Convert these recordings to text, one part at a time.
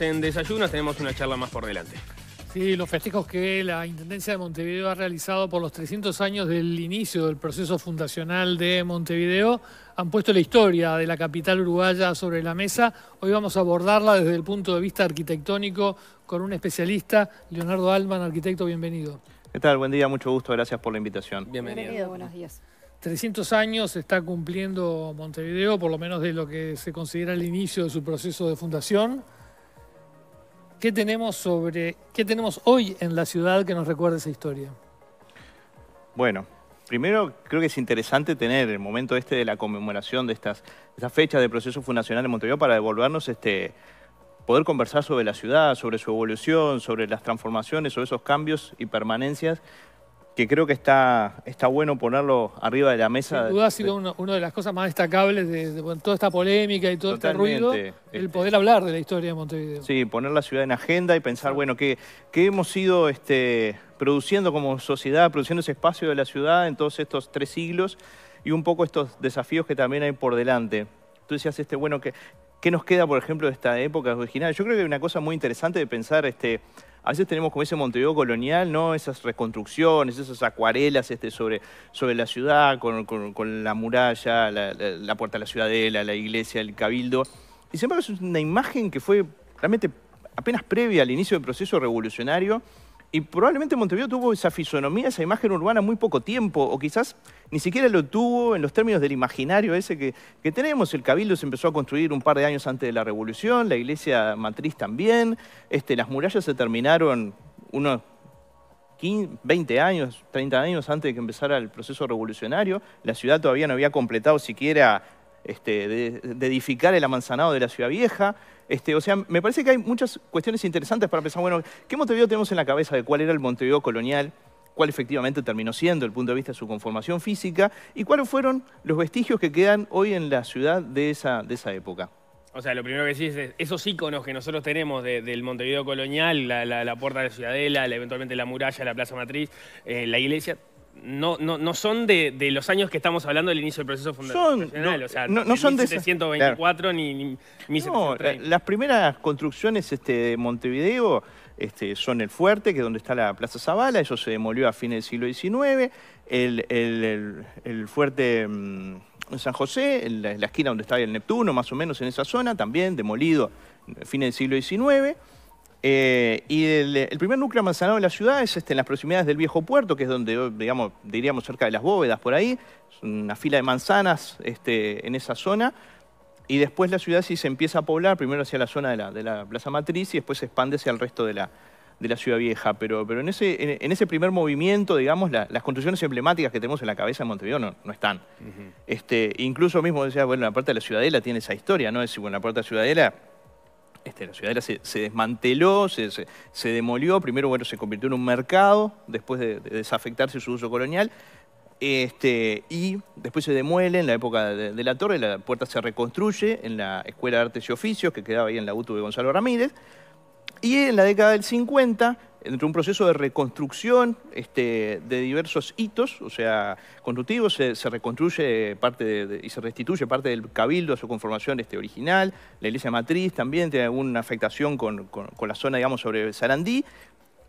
en desayunas tenemos una charla más por delante. Sí, los festejos que la Intendencia de Montevideo ha realizado por los 300 años del inicio del proceso fundacional de Montevideo han puesto la historia de la capital uruguaya sobre la mesa. Hoy vamos a abordarla desde el punto de vista arquitectónico con un especialista, Leonardo Alman, arquitecto, bienvenido. ¿Qué tal? Buen día, mucho gusto, gracias por la invitación. Bienvenido, buenos días. 300 años está cumpliendo Montevideo, por lo menos de lo que se considera el inicio de su proceso de fundación. ¿Qué tenemos sobre qué tenemos hoy en la ciudad que nos recuerde esa historia? Bueno, primero creo que es interesante tener el momento este de la conmemoración de estas, estas fechas del proceso fundacional de Montevideo para devolvernos este poder conversar sobre la ciudad, sobre su evolución, sobre las transformaciones, sobre esos cambios y permanencias que creo que está, está bueno ponerlo arriba de la mesa. Sin duda ha sido una, de las cosas más destacables de, toda esta polémica y todo este ruido, este, el poder hablar de la historia de Montevideo. Sí, poner la ciudad en agenda y pensar, bueno, ¿qué, hemos ido este, produciendo como sociedad, produciendo ese espacio de la ciudad en todos estos tres siglos y un poco estos desafíos que también hay por delante? Tú decías, este, bueno, ¿qué, qué nos queda, por ejemplo, de esta época original? Yo creo que hay una cosa muy interesante de pensar... Este, a veces tenemos como ese Montevideo colonial, ¿no? Esas reconstrucciones, esas acuarelas este, sobre, sobre la ciudad, con, la muralla, la, puerta de la ciudadela, la iglesia, el cabildo. Y siempre es una imagen que fue realmente apenas previa al inicio del proceso revolucionario y probablemente Montevideo tuvo esa fisonomía, esa imagen urbana muy poco tiempo, o quizás ni siquiera lo tuvo en los términos del imaginario ese que, tenemos. El cabildo se empezó a construir un par de años antes de la Revolución, la iglesia matriz también, este, las murallas se terminaron unos 20 años, 30 años antes de que empezara el proceso revolucionario, la ciudad todavía no había completado siquiera este, de, edificar el amanzanado de la ciudad vieja. Este, o sea, me parece que hay muchas cuestiones interesantes para pensar, bueno, ¿qué Montevideo tenemos en la cabeza de cuál era el Montevideo colonial? cuál efectivamente terminó siendo el punto de vista de su conformación física y cuáles fueron los vestigios que quedan hoy en la ciudad de esa, de esa época. O sea, lo primero que decís es esos íconos que nosotros tenemos del Montevideo colonial, la, puerta de la Ciudadela, eventualmente la muralla, la Plaza Matriz, eh, la iglesia, no, no, no son de, los años que estamos hablando del inicio del proceso fundacional. No, o sea, no, son de 1724 ni, ni No, las primeras construcciones este, de Montevideo este, son el Fuerte, que es donde está la Plaza Zavala, eso se demolió a fines del siglo XIX, el, Fuerte en mm, San José, la, esquina donde está el Neptuno, más o menos en esa zona, también demolido a fines del siglo XIX. Eh, y el, primer núcleo manzanado de la ciudad es este, en las proximidades del viejo puerto, que es donde, digamos, diríamos cerca de las bóvedas por ahí, una fila de manzanas este, en esa zona. Y después la ciudad sí se empieza a poblar, primero hacia la zona de la, Plaza Matriz y después se expande hacia el resto de la, de la ciudad vieja. Pero, pero en, ese, en, ese primer movimiento, digamos, las construcciones emblemáticas que tenemos en la cabeza de Montevideo no, están. este, incluso mismo decía, bueno, la parte de la Ciudadela tiene esa historia, ¿no? Es bueno, la parte de la Ciudadela este, la ciudadela se, desmanteló, se, demolió, primero bueno, se convirtió en un mercado, después de, desafectarse su uso colonial, este, y después se demuele en la época de, de, la torre, la puerta se reconstruye en la Escuela de Artes y Oficios que quedaba ahí en la UTU de Gonzalo Ramírez, y en la década del 50, entre un proceso de reconstrucción este, de diversos hitos, o sea, constructivos, se, reconstruye parte y se restituye parte del cabildo a su conformación este, original, la iglesia matriz también tiene alguna afectación con, la zona, digamos, sobre Sarandí,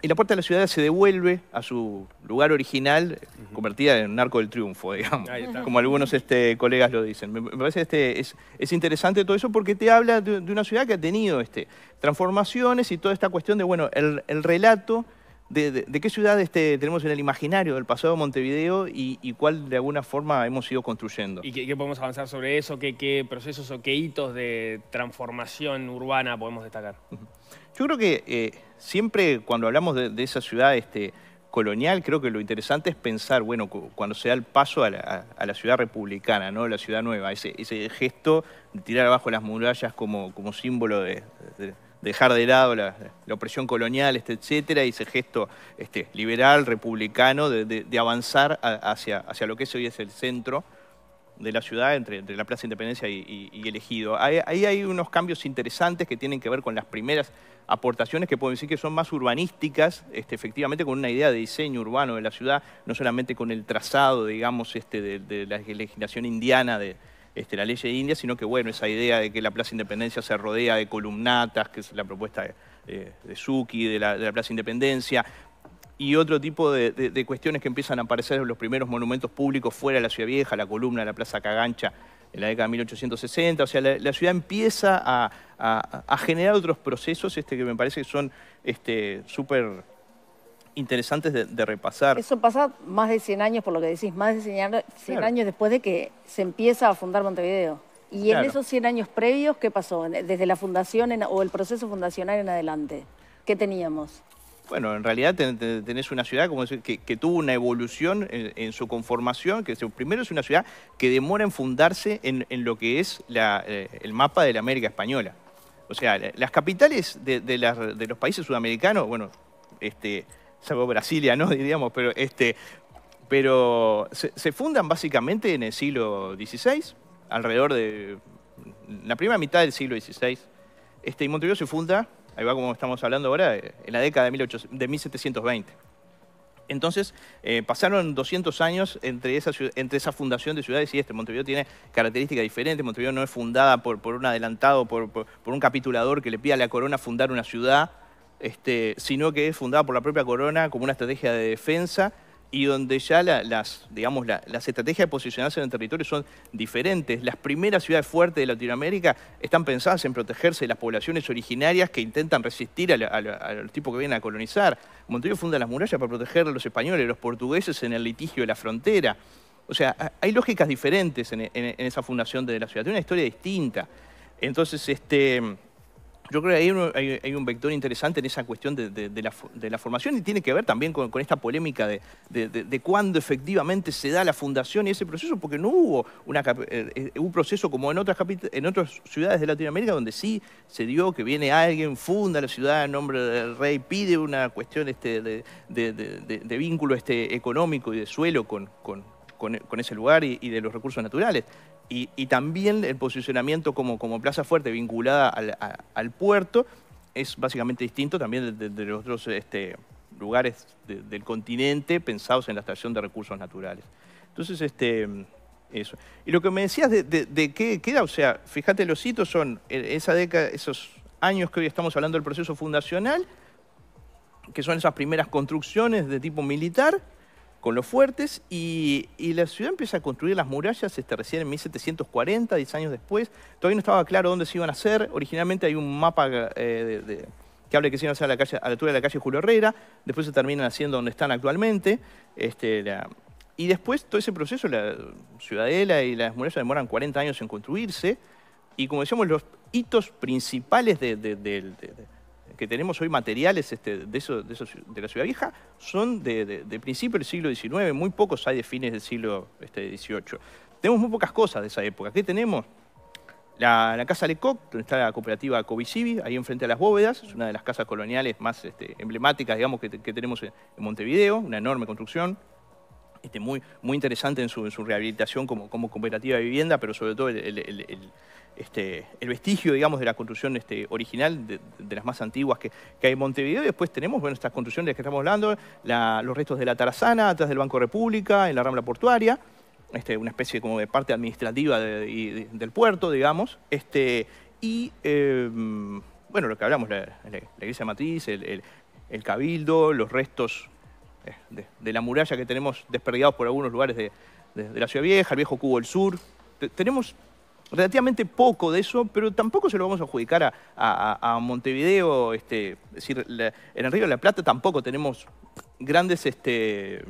y la puerta de la ciudad se devuelve a su lugar original, convertida en un arco del triunfo, digamos, como algunos este, colegas lo dicen. Me, parece este, es, interesante todo eso porque te habla de, una ciudad que ha tenido este, transformaciones y toda esta cuestión de, bueno, el relato de, qué ciudad este, tenemos en el imaginario del pasado Montevideo y, cuál de alguna forma hemos ido construyendo. ¿Y qué, podemos avanzar sobre eso? ¿Qué, procesos o qué hitos de transformación urbana podemos destacar? Yo creo que eh, siempre cuando hablamos de, esa ciudad este, colonial, creo que lo interesante es pensar, bueno, cuando se da el paso a la, ciudad republicana, ¿no? La ciudad nueva, ese, gesto de tirar abajo las murallas como, como símbolo de dejar de lado la, opresión colonial, este, etcétera, y ese gesto este, liberal, republicano, de, avanzar hacia, hacia lo que es hoy es el centro de la ciudad, entre, la Plaza Independencia y, el Ejido. Ahí, hay unos cambios interesantes que tienen que ver con las primeras aportaciones que pueden decir que son más urbanísticas, este, efectivamente con una idea de diseño urbano de la ciudad, no solamente con el trazado, digamos, este, de, de la legislación indiana de, este, la ley de India, sino que bueno, esa idea de que la Plaza Independencia se rodea de columnatas, que es la propuesta de, Suki, de la, Plaza Independencia, y otro tipo de, cuestiones que empiezan a aparecer en los primeros monumentos públicos fuera de la Ciudad Vieja, la columna de la Plaza Cagancha en la década de 1860, o sea, la, ciudad empieza a, generar otros procesos este, que me parece que son este, súper interesantes de, repasar. Eso pasa más de 100 años, por lo que decís, más de 100, años después de que se empieza a fundar Montevideo. ¿Y en esos 100 años previos qué pasó? Desde la fundación o el proceso fundacional en adelante, ¿qué teníamos? Bueno, en realidad tenés una ciudad como que, tuvo una evolución en, su conformación, que primero es una ciudad que demora en fundarse en, lo que es eh, el mapa de la América Española. O sea, las capitales de, de los países sudamericanos, bueno, este, salvo Brasilia, ¿no? Diríamos, pero, este, pero se, fundan básicamente en el siglo XVI, alrededor de la primera mitad del siglo XVI. Este, y Montevideo se funda, ahí va como estamos hablando ahora, en la década de, 1720. Entonces, eh, pasaron 200 años entre esa, entre esa fundación de ciudades y este. Montevideo tiene características diferentes. Montevideo no es fundada por, por un adelantado, por, un capitulador que le pide a la corona fundar una ciudad este, sino que es fundada por la propia corona como una estrategia de defensa y donde ya las, digamos, las estrategias de posicionarse en el territorio son diferentes. Las primeras ciudades fuertes de Latinoamérica están pensadas en protegerse de las poblaciones originarias que intentan resistir al tipo que vienen a colonizar. Montevideo funda las murallas para proteger a los españoles, a los portugueses en el litigio de la frontera. O sea, hay lógicas diferentes en, esa fundación de la ciudad. Tiene una historia distinta. Entonces, este... Yo creo que hay, hay, un vector interesante en esa cuestión de, la, formación y tiene que ver también con, esta polémica de, cuándo efectivamente se da la fundación y ese proceso, porque no hubo eh, eh, un proceso como en otras, en otras ciudades de Latinoamérica donde sí se dio que viene alguien, funda la ciudad en nombre del rey, pide una cuestión este, de, vínculo este, económico y de suelo con, ese lugar y de los recursos naturales. Y, también el posicionamiento como, plaza fuerte vinculada al, puerto es básicamente distinto también de, los otros este, lugares del continente pensados en la extracción de recursos naturales. Entonces, este, eso. Y lo que me decías de, qué queda, o sea, fíjate, los hitos son eh, esa década, esos años que hoy estamos hablando del proceso fundacional, que son esas primeras construcciones de tipo militar, con los fuertes y, la ciudad empieza a construir las murallas este, recién en 1740, 10 años después. Todavía no estaba claro dónde se iban a hacer. Originalmente hay un mapa eh, que habla que se iban a hacer a la, altura de la calle Julio Herrera. Después se terminan haciendo donde están actualmente. Este, y después todo ese proceso, la ciudadela y las murallas demoran 40 años en construirse. Y como decíamos, los hitos principales del... de que tenemos hoy materiales este, de, de, la Ciudad Vieja son de, principio del siglo XIX, muy pocos hay de fines del siglo XVIII. Este, tenemos muy pocas cosas de esa época. ¿Qué tenemos? La, la Casa Lecoq, donde está la cooperativa Covicivi, ahí enfrente a las bóvedas, es una de las casas coloniales más este, emblemáticas, digamos, que, tenemos en Montevideo, una enorme construcción, este, muy, muy interesante en su, rehabilitación como, como, cooperativa de vivienda, pero sobre todo el, este, vestigio, digamos, de la construcción este, original, de, las más antiguas que, hay en Montevideo. Y después tenemos, bueno, estas construcciones de las que estamos hablando, los restos de la Tarazana, atrás del Banco República, en la Rambla Portuaria, una especie como de parte administrativa del puerto, digamos. y, em, bueno, lo que hablamos, la, iglesia matriz, el cabildo, los restos eh, de, la muralla que tenemos desperdigados por algunos lugares de, la Ciudad Vieja, el viejo Cubo del Sur. tenemos relativamente poco de eso, pero tampoco se lo vamos a adjudicar a, Montevideo. Este, decir, en el Río de la Plata tampoco tenemos grandes, este,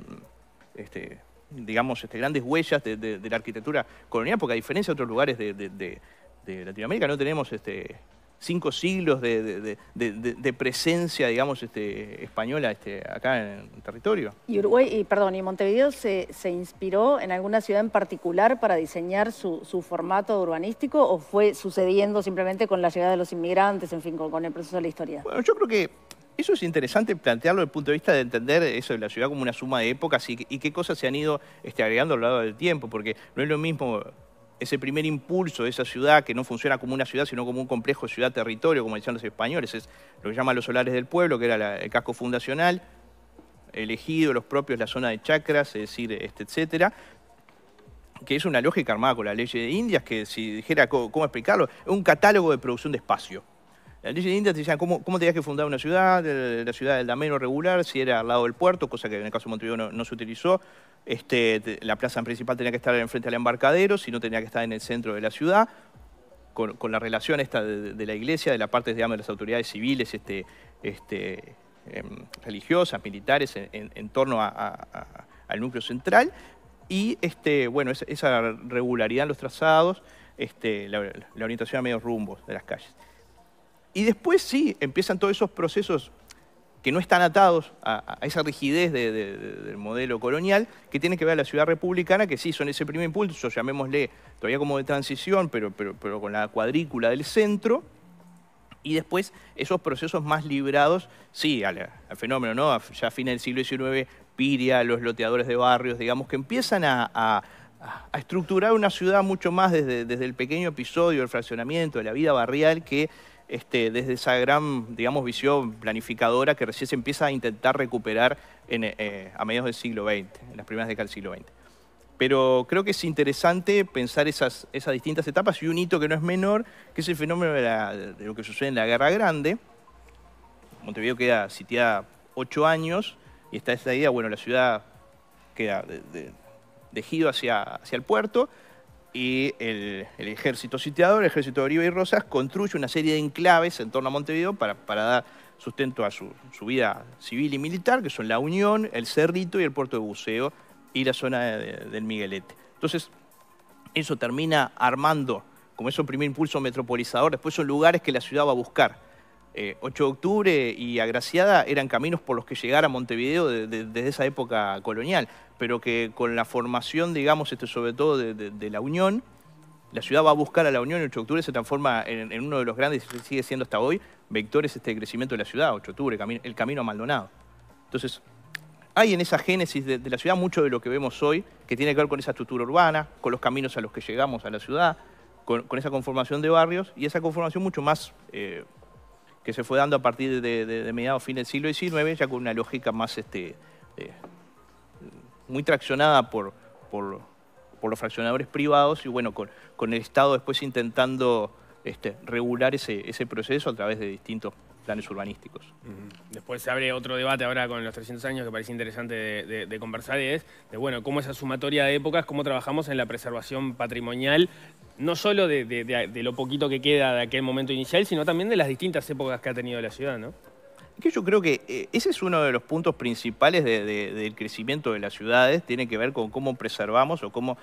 este, digamos, este, grandes huellas de, la arquitectura colonial, porque a diferencia de otros lugares de, de Latinoamérica no tenemos este, cinco siglos de, presencia, digamos, este, española este, acá en el territorio. Y Uruguay, y, perdón, y Montevideo se, inspiró en alguna ciudad en particular para diseñar su, formato urbanístico o fue sucediendo simplemente con la llegada de los inmigrantes, en fin, con, el proceso de la historia? Bueno, yo creo que eso es interesante plantearlo desde el punto de vista de entender eso de la ciudad como una suma de épocas y, qué cosas se han ido este, agregando a lo largo del tiempo, porque no es lo mismo ese primer impulso de esa ciudad que no funciona como una ciudad, sino como un complejo ciudad-territorio, como decían los españoles, es lo que llaman los solares del pueblo, que era el casco fundacional, elegido, los propios, la zona de chacras, es decir, este, etcétera, que es una lógica armada con la ley de Indias, que si dijera cómo explicarlo, es un catálogo de producción de espacio. Leyes indias te decían cómo, tenías que fundar una ciudad, la ciudad del damero regular, si era al lado del puerto, cosa que en el caso de Montevideo no, se utilizó. Este, la plaza principal tenía que estar enfrente al embarcadero, si no tenía que estar en el centro de la ciudad. Con, la relación esta de, la iglesia, de la parte de las autoridades civiles este, este, em, religiosas, militares, en, torno al núcleo central. Y bueno, esa, regularidad en los trazados, la, la orientación a medios rumbos de las calles. Y después sí, empiezan todos esos procesos que no están atados a, esa rigidez del modelo colonial, que tiene que ver la ciudad republicana, que sí, son ese primer impulso, llamémosle todavía como de transición, pero, pero, con la cuadrícula del centro, y después esos procesos más librados, sí, al, fenómeno, ¿no? ya a fines del siglo XIX, Piria, los loteadores de barrios, digamos, que empiezan a, estructurar una ciudad mucho más desde, desde, el pequeño episodio, el fraccionamiento, de la vida barrial, que este, desde esa gran, digamos, visión planificadora que recién se empieza a intentar recuperar eh, a mediados del siglo XX, en las primeras décadas del siglo XX. Pero creo que es interesante pensar esas, distintas etapas y un hito que no es menor, que es el fenómeno de, lo que sucede en la Guerra Grande. Montevideo queda sitiada ocho años y está esta idea, bueno, la ciudad queda de, hacia el puerto, y el, ejército sitiador, el ejército de Oribe y Rosas, construye una serie de enclaves en torno a Montevideo para, dar sustento a su, vida civil y militar, que son la Unión, el Cerrito y el puerto de Buceo y la zona del Miguelete. Entonces, eso termina armando, como ese primer impulso metropolizador, después son lugares que la ciudad va a buscar. 8 eh, de octubre y Agraciada eran caminos por los que llegar a Montevideo desde esa época colonial, pero que con la formación, digamos, este, sobre todo de, la Unión, la ciudad va a buscar a la Unión y 8 de octubre se transforma en, uno de los grandes, y sigue siendo hasta hoy, vectores este, de crecimiento de la ciudad, 8 de octubre, el camino a Maldonado. Entonces, hay en esa génesis de, la ciudad mucho de lo que vemos hoy, que tiene que ver con esa estructura urbana, con los caminos a los que llegamos a la ciudad, con, esa conformación de barrios y esa conformación mucho más eh, que se fue dando a partir de, de, o mediados, fin del siglo XIX, ya con una lógica más, este, eh, muy traccionada por, por, los fraccionadores privados y bueno, con, con el Estado después intentando este, regular ese proceso a través de distintos planes urbanísticos. Después se abre otro debate ahora con los 300 años que parece interesante de, conversar y es de, bueno, cómo esa sumatoria de épocas, cómo trabajamos en la preservación patrimonial, no solo de, lo poquito que queda de aquel momento inicial, sino también de las distintas épocas que ha tenido la ciudad, ¿no? que yo creo que eh, ese es uno de los puntos principales del crecimiento de las ciudades, tiene que ver con cómo preservamos o cómo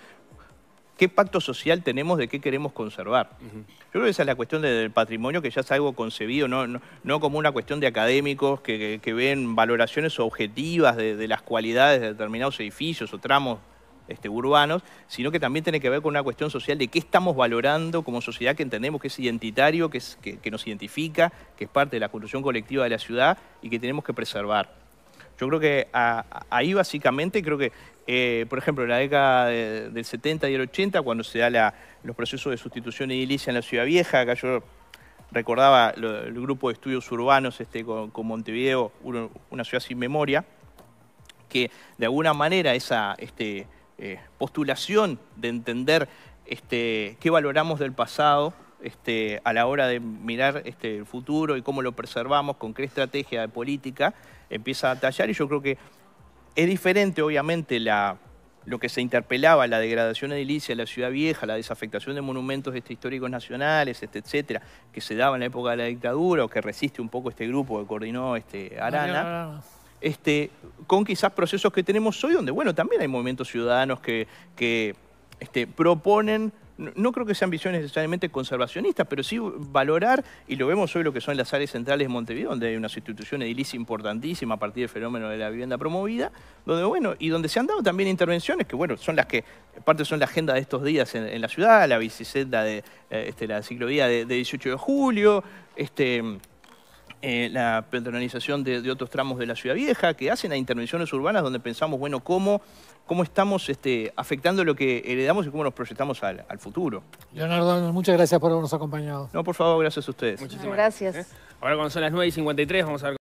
qué pacto social tenemos de qué queremos conservar. Yo creo que esa es la cuestión del patrimonio, que ya es algo concebido, no, no, como una cuestión de académicos que, ven valoraciones objetivas de, las cualidades de determinados edificios o tramos este, urbanos, sino que también tiene que ver con una cuestión social de qué estamos valorando como sociedad que entendemos que es identitario, que, nos identifica, que es parte de la construcción colectiva de la ciudad y que tenemos que preservar. Yo creo que ahí básicamente creo que eh, por ejemplo, en la década del 70 y el 80, cuando se da los procesos de sustitución edilicia en la Ciudad Vieja, acá yo recordaba el grupo de estudios urbanos este, con, Montevideo, una ciudad sin memoria, que de alguna manera esa este, eh, postulación de entender este, qué valoramos del pasado este, a la hora de mirar este, el futuro y cómo lo preservamos, con qué estrategia de política empieza a tallar y yo creo que es diferente, obviamente, lo que se interpelaba, la degradación edilicia de la ciudad vieja, la desafectación de monumentos este, históricos nacionales, este, etcétera, que se daba en la época de la dictadura o que resiste un poco este grupo que coordinó este, Arana. este, con quizás procesos que tenemos hoy, donde bueno, también hay movimientos ciudadanos que, este, proponen no creo que sean visiones necesariamente conservacionistas, pero sí valorar, y lo vemos hoy lo que son las áreas centrales de Montevideo, donde hay una institución edilicia importantísima a partir del fenómeno de la vivienda promovida, donde, bueno, y donde se han dado también intervenciones que, bueno, son las que, parte son la agenda de estos días en, la ciudad, la bicicleta de, eh, este, la ciclovía de, de 18 de julio, este eh, la peatonalización de, otros tramos de la Ciudad Vieja, que hacen a intervenciones urbanas donde pensamos, bueno, cómo, cómo estamos este, afectando lo que heredamos y cómo nos proyectamos al, futuro. Leonardo, muchas gracias por habernos acompañado. No, por favor, gracias a ustedes. Muchísimas gracias. ¿eh? Ahora cuando son las 9 y 53 vamos a ver...